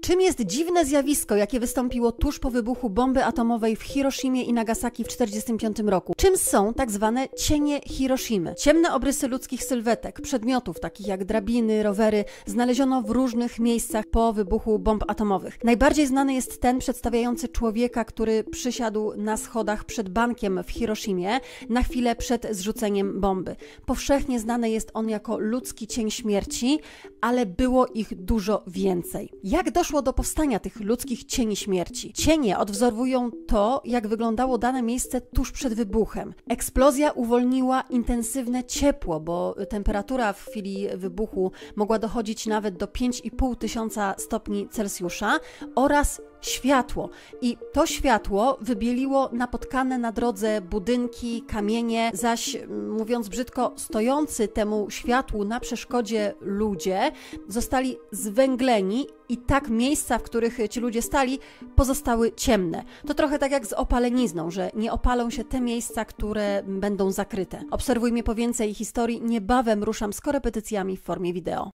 Czym jest dziwne zjawisko, jakie wystąpiło tuż po wybuchu bomby atomowej w Hiroshimie i Nagasaki w 1945 roku? Czym są tak zwane cienie Hiroshimy? Ciemne obrysy ludzkich sylwetek, przedmiotów takich jak drabiny, rowery, znaleziono w różnych miejscach po wybuchu bomb atomowych. Najbardziej znany jest ten przedstawiający człowieka, który przysiadł na schodach przed bankiem w Hiroshimie na chwilę przed zrzuceniem bomby. Powszechnie znany jest on jako ludzki cień śmierci, ale było ich dużo więcej. Jak do doszło do powstania tych ludzkich cieni śmierci. Cienie odwzorowują to, jak wyglądało dane miejsce tuż przed wybuchem. Eksplozja uwolniła intensywne ciepło, bo temperatura w chwili wybuchu mogła dochodzić nawet do 5,5 tysiąca stopni Celsjusza oraz światło. I to światło wybieliło napotkane na drodze budynki, kamienie, zaś mm, mówiąc brzydko, stojący temu światłu na przeszkodzie ludzie zostali zwęgleni i tak miejsca, w których ci ludzie stali, pozostały ciemne. To trochę tak jak z opalenizną, że nie opalą się te miejsca, które będą zakryte. Obserwuj mnie po więcej historii, niebawem ruszam z korepetycjami w formie wideo.